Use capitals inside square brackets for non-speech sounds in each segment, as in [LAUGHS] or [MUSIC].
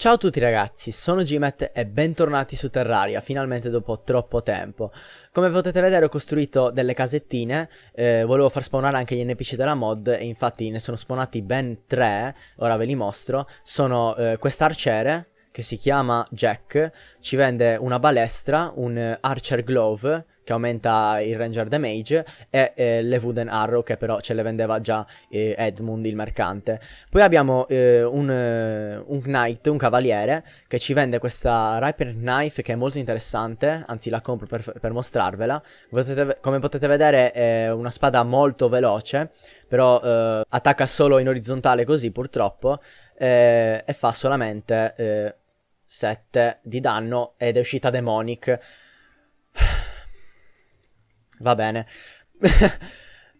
Ciao a tutti ragazzi, sono Gimet e bentornati su Terraria, finalmente dopo troppo tempo. Come potete vedere ho costruito delle casettine, eh, volevo far spawnare anche gli NPC della mod e infatti ne sono spawnati ben tre, ora ve li mostro. Sono eh, quest'arciere che si chiama Jack, ci vende una balestra, un eh, archer glove che aumenta il Ranger Damage, e eh, le Wooden Arrow che però ce le vendeva già eh, Edmund il mercante. Poi abbiamo eh, un, eh, un, Knight, un cavaliere, che ci vende questa Riper Knife che è molto interessante, anzi la compro per, per mostrarvela. Potete, come potete vedere è una spada molto veloce, però eh, attacca solo in orizzontale così purtroppo, eh, e fa solamente... 7 di danno ed è uscita Demonic Va bene. [LAUGHS]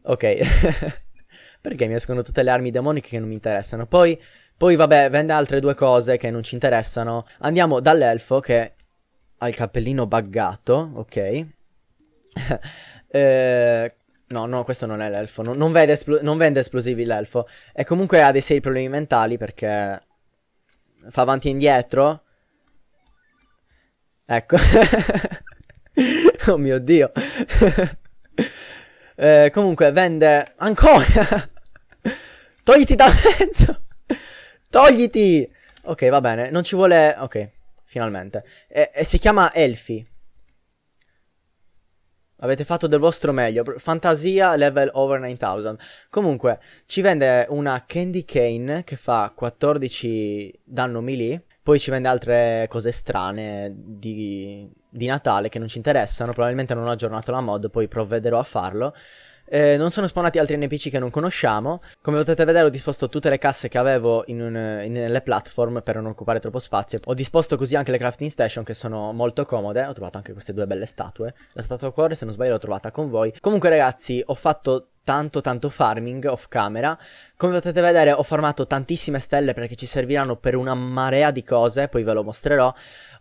ok. [LAUGHS] Perché mi escono tutte le armi demoniche che non mi interessano? Poi, poi vabbè, vende altre due cose che non ci interessano. Andiamo dall'elfo che ha il cappellino buggato, ok. [LAUGHS] eh, no, no, questo non è l'elfo. Non, non, espl- non vende esplosivi l'elfo. E comunque ha dei seri problemi mentali perché fa avanti e indietro. Ecco. [LAUGHS] oh mio Dio. [LAUGHS] eh, comunque vende ancora. [LAUGHS] Togliti da mezzo. Togliti. Ok, va bene. Non ci vuole... Ok, finalmente. E, e si chiama Elfi. Avete fatto del vostro meglio. Fantasia level over 9000. Comunque, ci vende una Candy Cane che fa 14 danno melee poi ci vende altre cose strane di, di Natale che non ci interessano. Probabilmente non ho aggiornato la mod, poi provvederò a farlo. Eh, non sono spawnati altri NPC che non conosciamo. Come potete vedere ho disposto tutte le casse che avevo in un, in, nelle platform per non occupare troppo spazio. Ho disposto così anche le crafting station che sono molto comode. Ho trovato anche queste due belle statue. La statua cuore se non sbaglio l'ho trovata con voi. Comunque ragazzi ho fatto tanto tanto farming off camera. Come potete vedere ho farmato tantissime stelle perché ci serviranno per una marea di cose, poi ve lo mostrerò.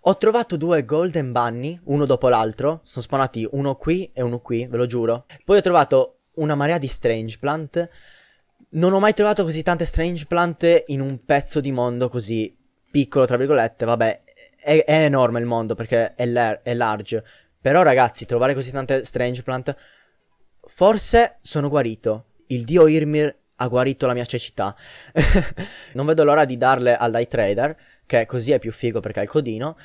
Ho trovato due golden bunny, uno dopo l'altro, sono spawnati uno qui e uno qui, ve lo giuro. Poi ho trovato una marea di strange plant. Non ho mai trovato così tante strange plant in un pezzo di mondo così piccolo, tra virgolette, vabbè, è, è enorme il mondo perché è, è large. Però ragazzi, trovare così tante strange plant Forse sono guarito. Il dio Irmir ha guarito la mia cecità. [LAUGHS] non vedo l'ora di darle all'eye trader, che così è più figo perché ha il codino.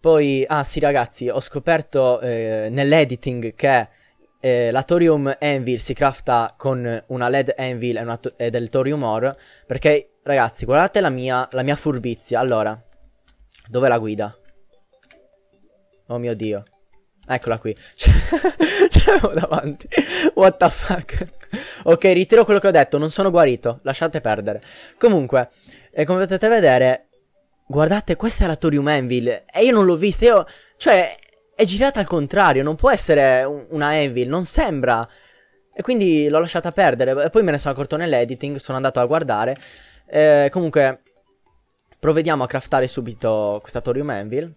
Poi, ah sì ragazzi, ho scoperto eh, nell'editing che eh, la Thorium Anvil si crafta con una LED Anvil e, una to- e del Thorium Ore, perché ragazzi, guardate la mia, la mia furbizia. Allora, dov'è la guida? Oh mio Dio. Eccola qui. [LAUGHS] Ce l'avevo davanti. What the fuck. Ok, ritiro quello che ho detto. Non sono guarito. Lasciate perdere. Comunque, eh, come potete vedere... Guardate, questa è la Torium Anvil. E io non l'ho vista. Io... Cioè, è girata al contrario. Non può essere una Anvil. Non sembra. E quindi l'ho lasciata perdere. E poi me ne sono accorto nell'editing. Sono andato a guardare. Eh, comunque... Provvediamo a craftare subito questa Torium Anvil.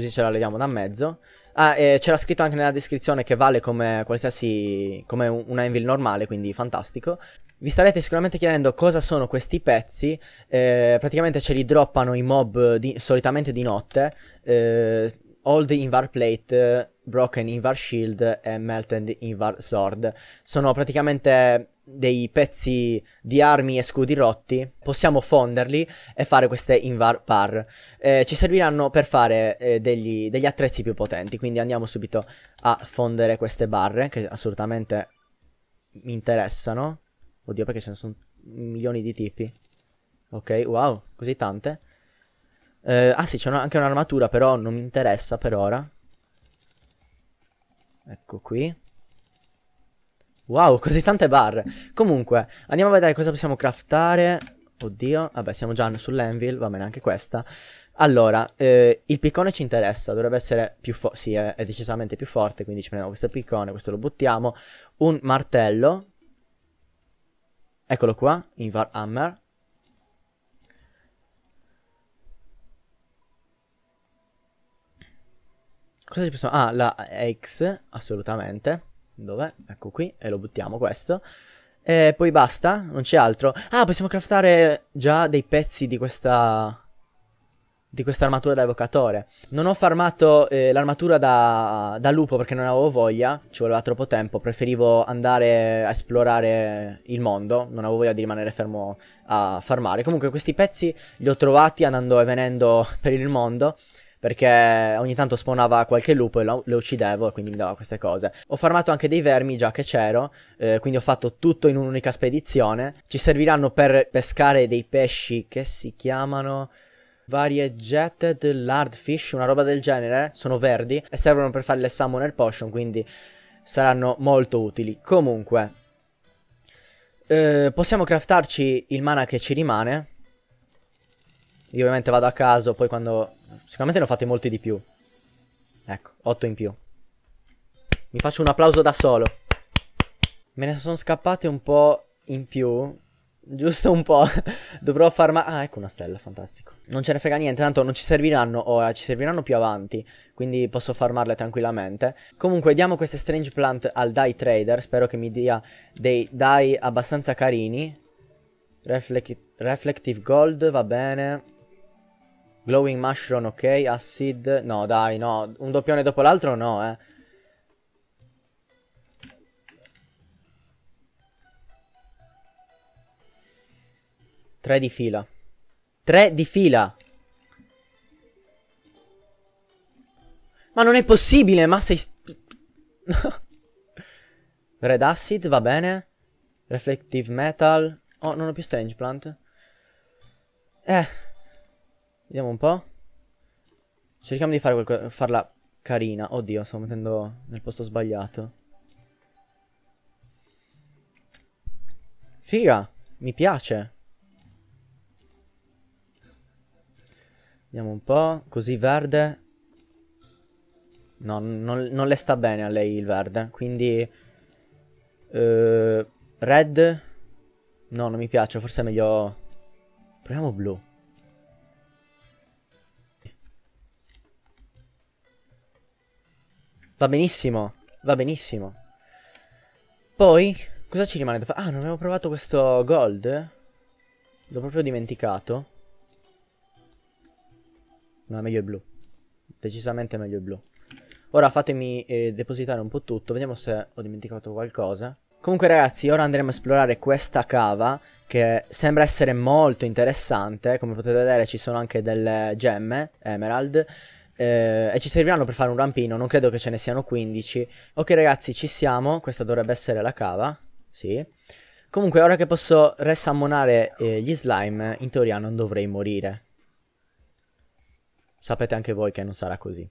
Così ce la leviamo da mezzo. Ah, eh, c'era scritto anche nella descrizione che vale come qualsiasi. come un anvil normale, quindi fantastico. Vi starete sicuramente chiedendo cosa sono questi pezzi. Eh, praticamente ce li droppano i mob di, solitamente di notte. Eh, Old Invar Plate, Broken Invar Shield e Melted Invar Sword. Sono praticamente dei pezzi di armi e scudi rotti, possiamo fonderli e fare queste Invar Par. Eh, ci serviranno per fare eh, degli, degli attrezzi più potenti, quindi andiamo subito a fondere queste barre che assolutamente mi interessano. Oddio perché ce ne sono milioni di tipi. Ok, wow, così tante. Eh, ah sì, c'è anche un'armatura, però non mi interessa per ora. Ecco qui. Wow, così tante barre. Comunque, andiamo a vedere cosa possiamo craftare. Oddio, vabbè, siamo già sull'envil, va bene anche questa. Allora, eh, il piccone ci interessa, dovrebbe essere più forte, sì, è, è, decisamente più forte, quindi ci prendiamo questo piccone, questo lo buttiamo. Un martello. Eccolo qua, in Hammer. Cosa ci possiamo... Ah, la X, assolutamente. Dov'è? Ecco qui, e lo buttiamo questo. E poi basta, non c'è altro. Ah, possiamo craftare già dei pezzi di questa... Di questa armatura da evocatore. Non ho farmato eh, l'armatura da, da lupo perché non avevo voglia, ci voleva troppo tempo, preferivo andare a esplorare il mondo, non avevo voglia di rimanere fermo a farmare. Comunque questi pezzi li ho trovati andando e venendo per il mondo perché ogni tanto spawnava qualche lupo e lo, lo uccidevo e quindi mi dava queste cose. Ho farmato anche dei vermi già che c'ero, eh, quindi ho fatto tutto in un'unica spedizione. Ci serviranno per pescare dei pesci che si chiamano variegated lardfish, una roba del genere, sono verdi e servono per fare le summoner potion, quindi saranno molto utili. Comunque, eh, possiamo craftarci il mana che ci rimane io ovviamente vado a caso, poi quando... Sicuramente ne ho fatti molti di più. Ecco, 8 in più. Mi faccio un applauso da solo. Me ne sono scappate un po' in più. Giusto un po'. [LAUGHS] Dovrò far Ah, ecco una stella, fantastico. Non ce ne frega niente, tanto non ci serviranno ora, ci serviranno più avanti. Quindi posso farmarle tranquillamente. Comunque diamo queste strange plant al die trader. Spero che mi dia dei die abbastanza carini. Reflect... reflective gold, va bene. Glowing Mushroom, ok. Acid, no dai, no. Un doppione dopo l'altro no, eh. Tre di fila. Tre di fila. Ma non è possibile, ma sei... [LAUGHS] Red Acid, va bene. Reflective Metal. Oh, non ho più Strange Plant. Eh... Vediamo un po'. Cerchiamo di fare farla carina. Oddio, sto mettendo nel posto sbagliato. Figa, mi piace. Vediamo un po'. Così verde. No, non, non le sta bene a lei il verde. Quindi... Eh, red. No, non mi piace. Forse è meglio... Proviamo blu. Va benissimo, va benissimo. Poi, cosa ci rimane da fare? Ah, non avevo provato questo gold? L'ho proprio dimenticato. No, meglio il blu. Decisamente meglio il blu. Ora fatemi eh, depositare un po' tutto, vediamo se ho dimenticato qualcosa. Comunque ragazzi, ora andremo a esplorare questa cava che sembra essere molto interessante, come potete vedere ci sono anche delle gemme, emerald, eh, e ci serviranno per fare un rampino, non credo che ce ne siano 15. Ok ragazzi, ci siamo, questa dovrebbe essere la cava, sì. Comunque ora che posso resammonare eh, gli slime, in teoria non dovrei morire. Sapete anche voi che non sarà così.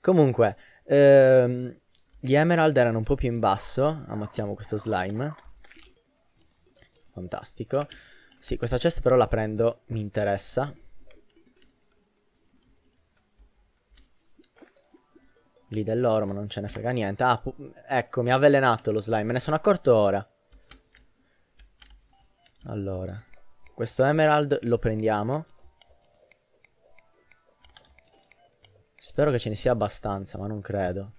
Comunque, ehm, gli emerald erano un po' più in basso, ammazziamo questo slime. Fantastico. Sì, questa chest però la prendo, mi interessa. lì dell'oro, ma non ce ne frega niente. Ah, ecco, mi ha avvelenato lo slime, me ne sono accorto ora. Allora, questo emerald lo prendiamo. Spero che ce ne sia abbastanza, ma non credo.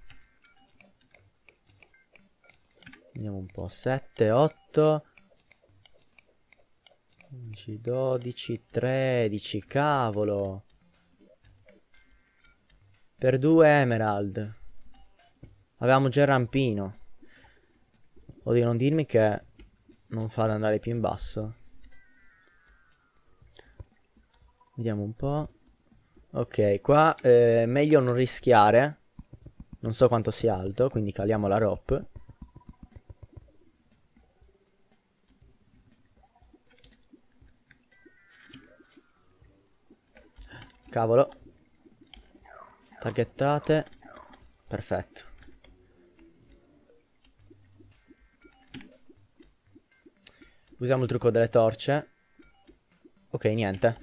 Vediamo un po', 7, 8... 11, 12, 13, cavolo. Per due emerald. Avevamo già il rampino. Oddio, non dirmi che non fa ad andare più in basso. Vediamo un po'. Ok, qua è eh, meglio non rischiare. Non so quanto sia alto, quindi caliamo la rope. Cavolo. Targettate. Perfetto. Usiamo il trucco delle torce. Ok, niente.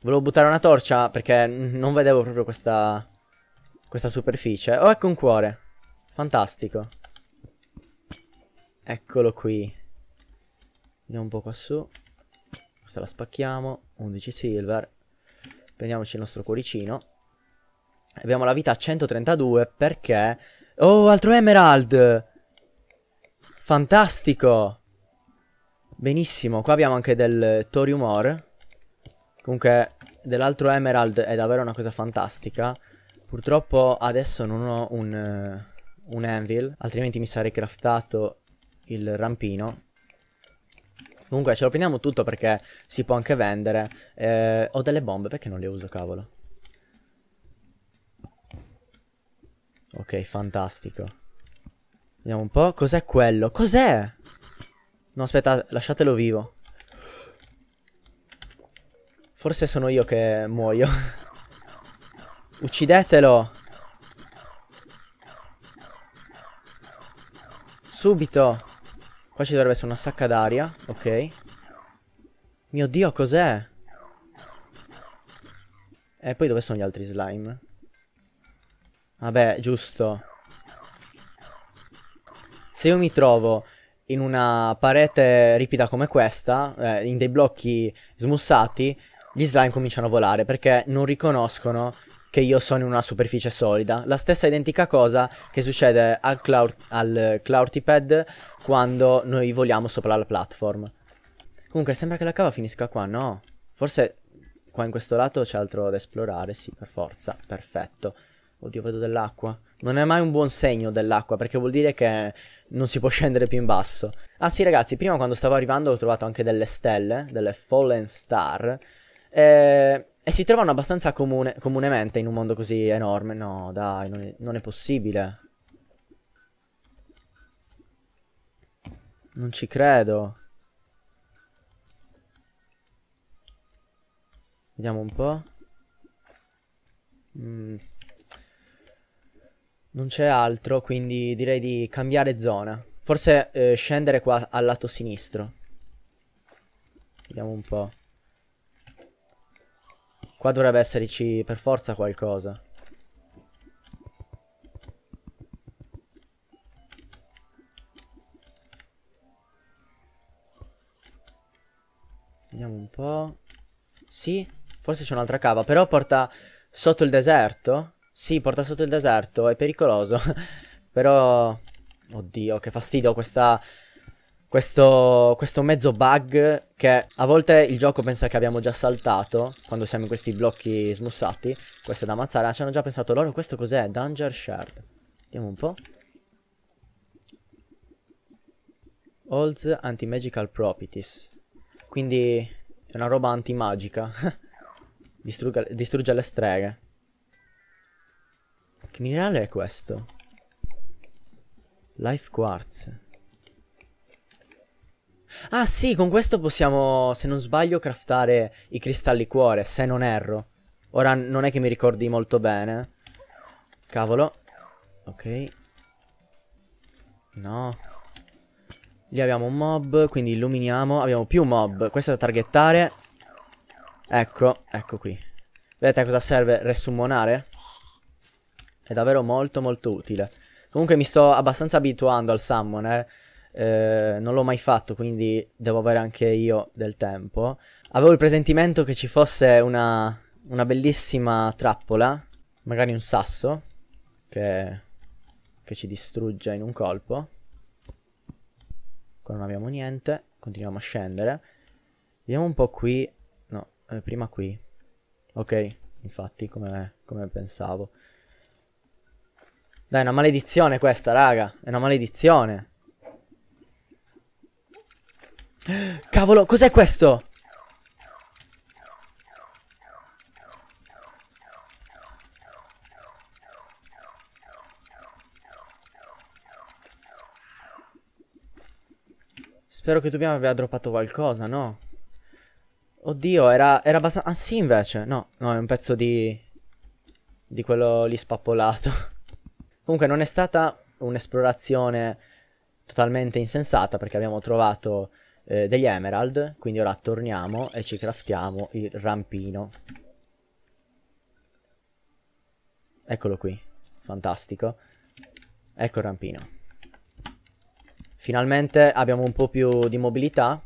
Volevo buttare una torcia perché non vedevo proprio questa, questa superficie. Oh, ecco un cuore. Fantastico. Eccolo qui. Andiamo un po' qua su. Questa la spacchiamo. 11 silver. Prendiamoci il nostro cuoricino. Abbiamo la vita a 132 perché... Oh, altro Emerald! Fantastico! Benissimo, qua abbiamo anche del Thorium Ore. Comunque, dell'altro Emerald è davvero una cosa fantastica. Purtroppo adesso non ho un, uh, un anvil, altrimenti mi sarei craftato il rampino. Comunque ce lo prendiamo tutto perché si può anche vendere. Eh, ho delle bombe, perché non le uso, cavolo? Ok, fantastico. Vediamo un po'. Cos'è quello? Cos'è? No, aspetta, lasciatelo vivo. Forse sono io che muoio. [LAUGHS] Uccidetelo. Subito. Qua ci dovrebbe essere una sacca d'aria. Ok. Mio dio, cos'è? E eh, poi dove sono gli altri slime? Vabbè, giusto. Se io mi trovo in una parete ripida come questa, eh, in dei blocchi smussati, gli slime cominciano a volare perché non riconoscono che io sono in una superficie solida. La stessa identica cosa che succede al, cloud, al Cloutipad quando noi voliamo sopra la platform. Comunque sembra che la cava finisca qua, no? Forse qua in questo lato c'è altro da esplorare, sì, per forza, perfetto. Oddio, vedo dell'acqua. Non è mai un buon segno dell'acqua, perché vuol dire che non si può scendere più in basso. Ah sì, ragazzi, prima quando stavo arrivando ho trovato anche delle stelle, delle fallen star. Eh, e si trovano abbastanza comune, comunemente in un mondo così enorme. No, dai, non è, non è possibile. Non ci credo. Vediamo un po'. Mmm... Non c'è altro, quindi direi di cambiare zona. Forse eh, scendere qua al lato sinistro. Vediamo un po'. Qua dovrebbe esserci per forza qualcosa. Vediamo un po'. Sì, forse c'è un'altra cava, però porta sotto il deserto. Sì, porta sotto il deserto, è pericoloso. [LAUGHS] Però... Oddio, che fastidio questa... Questo, questo mezzo bug che a volte il gioco pensa che abbiamo già saltato quando siamo in questi blocchi smussati. Questo è da ammazzare. Ah, ci hanno già pensato loro. Questo cos'è? Danger Shard. Vediamo un po'. Holds Anti-Magical Properties. Quindi è una roba antimagica. [LAUGHS] distrugge, distrugge le streghe minerale è questo. Life quartz. Ah sì, con questo possiamo, se non sbaglio, craftare i cristalli cuore, se non erro. Ora non è che mi ricordi molto bene. Cavolo. Ok. No. Lì abbiamo un mob, quindi illuminiamo. Abbiamo più mob. Questo è da targettare. Ecco, ecco qui. Vedete a cosa serve resummonare? È davvero molto molto utile. Comunque mi sto abbastanza abituando al summoner. Eh. eh, non l'ho mai fatto, quindi devo avere anche io del tempo. Avevo il presentimento che ci fosse una, una bellissima trappola, magari un sasso, che, che ci distrugge in un colpo. Qua non abbiamo niente, continuiamo a scendere. Vediamo un po' qui, no, eh, prima qui. Ok, infatti, come, come pensavo. Dai, è una maledizione questa, raga. È una maledizione. Cavolo, cos'è questo? Spero che tu mi abbia droppato qualcosa, no? Oddio, era, era abbastanza... Ah sì, invece. No, no, è un pezzo di... Di quello lì spappolato. Comunque non è stata un'esplorazione totalmente insensata perché abbiamo trovato eh, degli emerald, quindi ora torniamo e ci craftiamo il rampino. Eccolo qui, fantastico. Ecco il rampino. Finalmente abbiamo un po' più di mobilità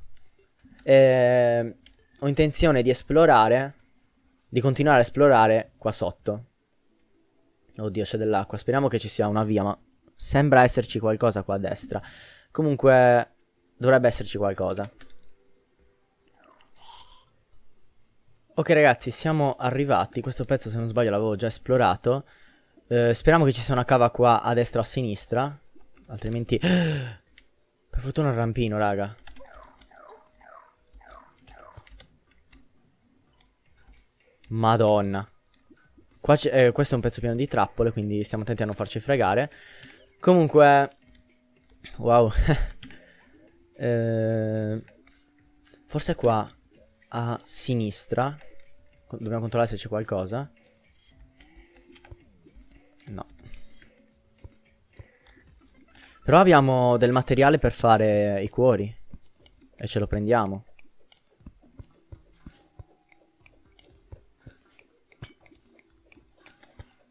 e ehm, ho intenzione di esplorare, di continuare a esplorare qua sotto. Oddio, c'è dell'acqua. Speriamo che ci sia una via, ma sembra esserci qualcosa qua a destra. Comunque, dovrebbe esserci qualcosa. Ok ragazzi, siamo arrivati. Questo pezzo, se non sbaglio, l'avevo già esplorato. Eh, speriamo che ci sia una cava qua a destra o a sinistra. Altrimenti... [GASPS] Per fortuna un rampino, raga. Madonna eh, questo è un pezzo pieno di trappole, quindi stiamo attenti a non farci fregare. Comunque... Wow. [LAUGHS] eh, forse qua a sinistra. Dobbiamo controllare se c'è qualcosa. No. Però abbiamo del materiale per fare i cuori. E ce lo prendiamo.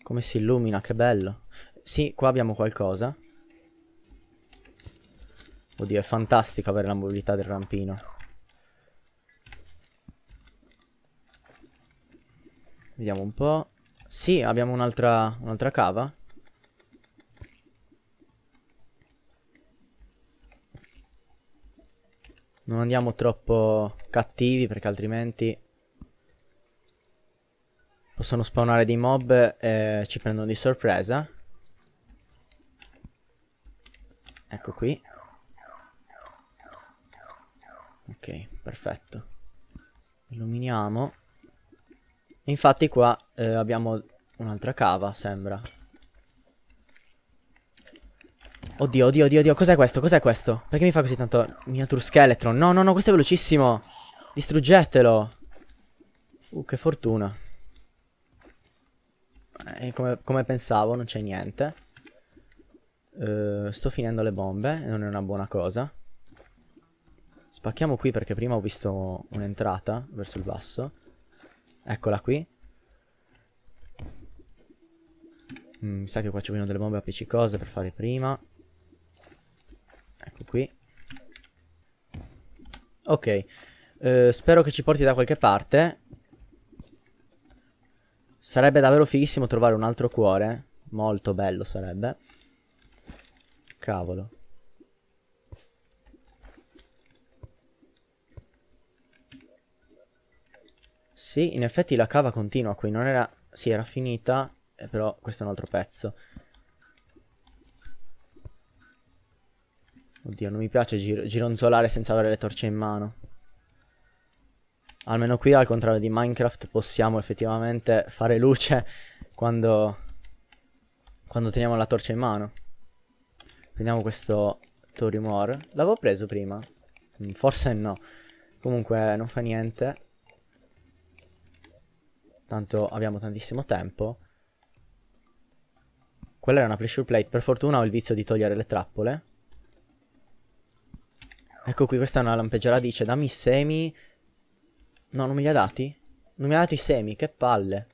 Come si illumina, che bello. Sì, qua abbiamo qualcosa. Oddio, è fantastico avere la mobilità del rampino. Vediamo un po'. Sì, abbiamo un'altra un cava. Non andiamo troppo cattivi perché altrimenti Possono spawnare dei mob eh, Ci prendono di sorpresa Ecco qui Ok, perfetto Illuminiamo Infatti qua eh, abbiamo un'altra cava, sembra Oddio, oddio, oddio, oddio, cos'è questo? Cos'è questo? Perché mi fa così tanto miniature scheletron? No, no, no, questo è velocissimo Distruggetelo Uh, che fortuna e come, come pensavo non c'è niente. Uh, sto finendo le bombe, non è una buona cosa. Spacchiamo qui perché prima ho visto un'entrata verso il basso. Eccola qui. Mm, mi sa che qua ci vogliono delle bombe appiccicose per fare prima. Ecco qui. Ok. Uh, spero che ci porti da qualche parte. Sarebbe davvero fighissimo trovare un altro cuore. Molto bello sarebbe. Cavolo. Sì, in effetti la cava continua qui. Non era... Sì, era finita. Eh, però questo è un altro pezzo. Oddio, non mi piace gir gironzolare senza avere le torce in mano almeno qui al contrario di Minecraft possiamo effettivamente fare luce quando, quando teniamo la torcia in mano. Prendiamo questo Torimor. L'avevo preso prima? Mm, forse no. Comunque non fa niente. Tanto abbiamo tantissimo tempo. Quella era una pressure plate. Per fortuna ho il vizio di togliere le trappole. Ecco qui, questa è una lampeggia radice. Dammi semi No, non me li ha dati? Non mi ha dato i semi, che palle.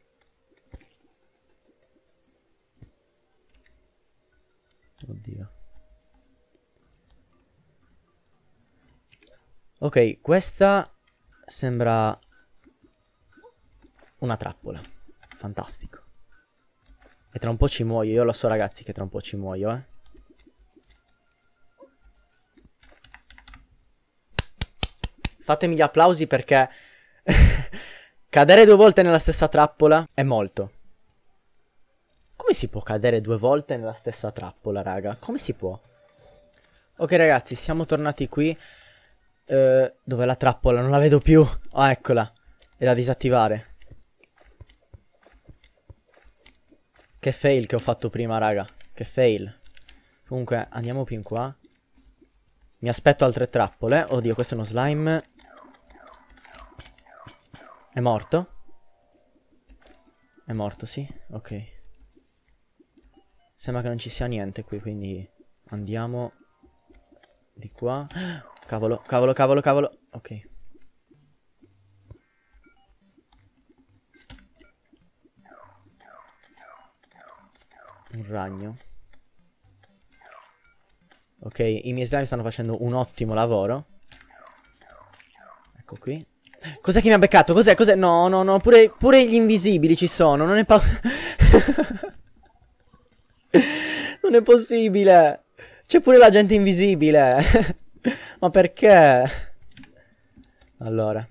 Oddio. Ok, questa sembra una trappola. Fantastico. E tra un po' ci muoio. Io lo so, ragazzi, che tra un po' ci muoio, eh. Fatemi gli applausi perché [LAUGHS] Cadere due volte nella stessa trappola è molto. Come si può cadere due volte nella stessa trappola, raga? Come si può? Ok, ragazzi, siamo tornati qui. Eh, dove la trappola? Non la vedo più. Ah, eccola. È da disattivare. Che fail che ho fatto prima, raga. Che fail. Comunque, andiamo più in qua. Mi aspetto altre trappole. Oddio, questo è uno slime. È morto? È morto, sì? Ok. Sembra che non ci sia niente qui, quindi andiamo di qua. [GASPS] Cavolo, cavolo, cavolo, cavolo. Ok. Un ragno. Ok, i miei slime stanno facendo un ottimo lavoro. Ecco qui. Cos'è che mi ha beccato? Cos'è? Cos'è? No, no, no, pure, pure, gli invisibili ci sono, non è pa... [LAUGHS] non è possibile. C'è pure la gente invisibile. [LAUGHS] Ma perché? Allora.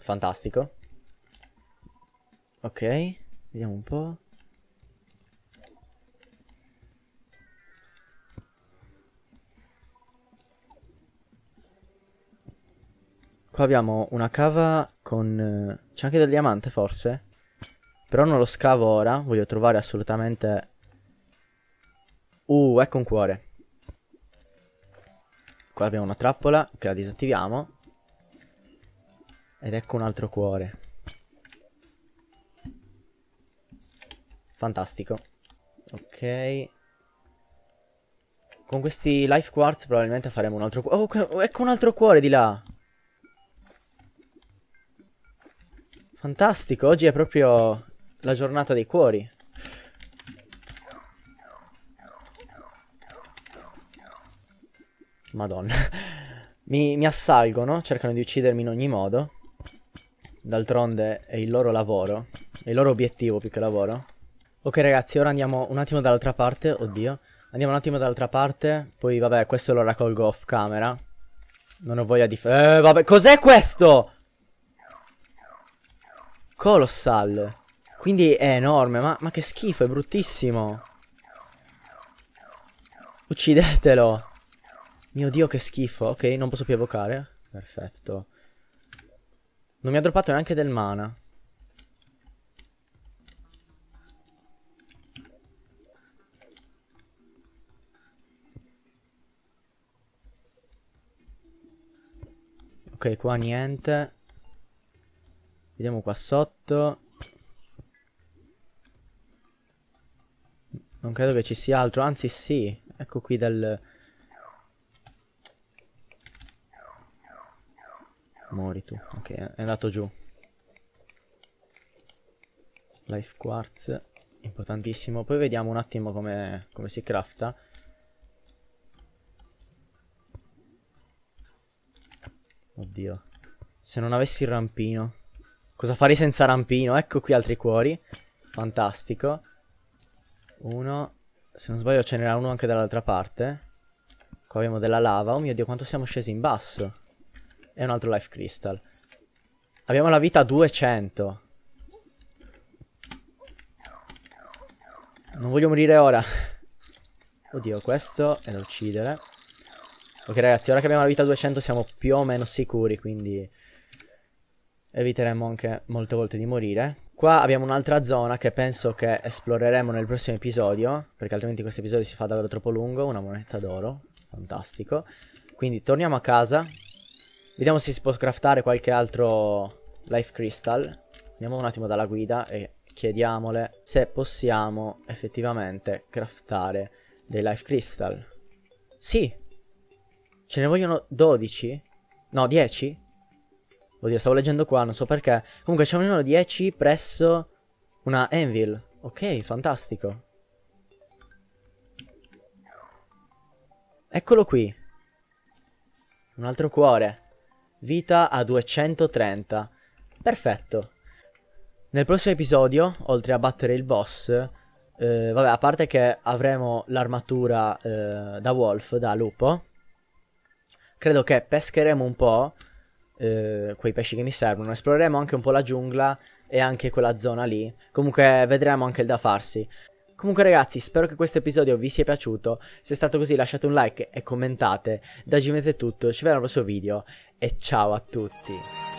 Fantastico. Ok, vediamo un po'. Qua abbiamo una cava con... Eh, c'è anche del diamante forse? Però non lo scavo ora, voglio trovare assolutamente... Uh, ecco un cuore. Qua abbiamo una trappola che la disattiviamo. Ed ecco un altro cuore. Fantastico. Ok. Con questi life quartz probabilmente faremo un altro cuore. Oh, ecco un altro cuore di là. Fantastico, oggi è proprio la giornata dei cuori. Madonna. Mi, mi assalgono, cercano di uccidermi in ogni modo. D'altronde è il loro lavoro, è il loro obiettivo più che lavoro. Ok ragazzi, ora andiamo un attimo dall'altra parte, oddio. Andiamo un attimo dall'altra parte, poi vabbè, questo lo raccolgo off camera. Non ho voglia di... Eh, vabbè, cos'è questo? Colossallo. Quindi è enorme, ma, ma che schifo, è bruttissimo. Uccidetelo. Mio dio, che schifo. Ok, non posso più evocare. Perfetto. Non mi ha droppato neanche del mana. Ok, qua niente. Vediamo qua sotto. Non credo che ci sia altro, anzi sì. Ecco qui del... Mori tu. Ok, è andato giù. Life quartz, importantissimo. Poi vediamo un attimo come, come si crafta. Oddio. Se non avessi il rampino. Cosa farei senza rampino? Ecco qui altri cuori. Fantastico. Uno. Se non sbaglio ce n'era uno anche dall'altra parte. Qua abbiamo della lava. Oh mio Dio, quanto siamo scesi in basso. E un altro life crystal. Abbiamo la vita a 200. Non voglio morire ora. Oddio, questo è da uccidere. Ok ragazzi, ora che abbiamo la vita a 200 siamo più o meno sicuri, quindi eviteremo anche molte volte di morire. Qua abbiamo un'altra zona che penso che esploreremo nel prossimo episodio, perché altrimenti questo episodio si fa davvero troppo lungo, una moneta d'oro, fantastico. Quindi torniamo a casa, vediamo se si può craftare qualche altro life crystal. Andiamo un attimo dalla guida e chiediamole se possiamo effettivamente craftare dei life crystal. Sì! Ce ne vogliono 12? No, 10? Oddio, stavo leggendo qua, non so perché. Comunque c'è un numero 10 presso una Anvil. Ok, fantastico. Eccolo qui. Un altro cuore. Vita a 230. Perfetto. Nel prossimo episodio, oltre a battere il boss, eh, vabbè, a parte che avremo l'armatura eh, da wolf, da lupo, credo che pescheremo un po' Eh, quei pesci che mi servono. Esploreremo anche un po' la giungla e anche quella zona lì. Comunque vedremo anche il da farsi. Comunque ragazzi, spero che questo episodio vi sia piaciuto. Se è stato così lasciate un like e commentate. Da Gimete è tutto, ci vediamo al prossimo video e ciao a tutti.